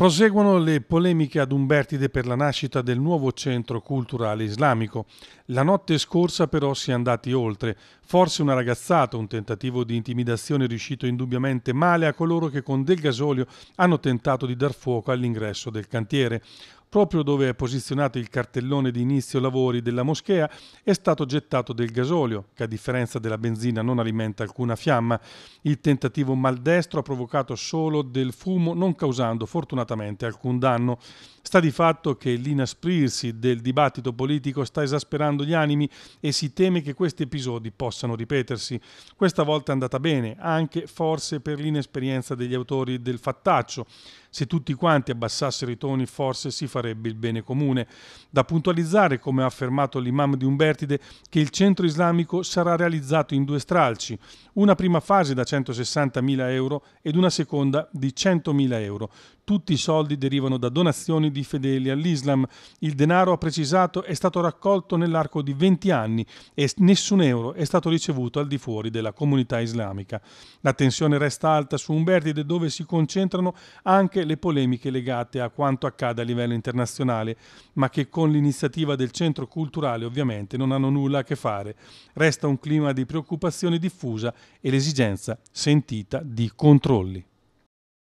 Proseguono le polemiche ad Umbertide per la nascita del nuovo centro culturale islamico. La notte scorsa però si è andati oltre. Forse una ragazzata, un tentativo di intimidazione riuscito indubbiamente male a coloro che con del gasolio hanno tentato di dar fuoco all'ingresso del cantiere. Proprio dove è posizionato il cartellone di inizio lavori della moschea è stato gettato del gasolio, che a differenza della benzina non alimenta alcuna fiamma. Il tentativo maldestro ha provocato solo del fumo, non causando fortunatamente alcun danno. Sta di fatto che l'inasprirsi del dibattito politico sta esasperando gli animi e si teme che questi episodi possano ripetersi. Questa volta è andata bene, anche forse per l'inesperienza degli autori del fattaccio. Se tutti quanti abbassassero i toni forse si farebbe il bene comune. Da puntualizzare, come ha affermato l'imam di Umbertide, che il centro islamico sarà realizzato in due stralci, una prima fase da 160.000 euro ed una seconda di 100.000 euro. Tutti i soldi derivano da donazioni di fedeli all'Islam. Il denaro, ha precisato, è stato raccolto nell'arco di 20 anni e nessun euro è stato ricevuto al di fuori della comunità islamica. La tensione resta alta su Umbertide dove si concentrano anche anche le polemiche legate a quanto accade a livello internazionale, ma che con l'iniziativa del centro culturale ovviamente non hanno nulla a che fare. Resta un clima di preoccupazione diffusa e l'esigenza sentita di controlli.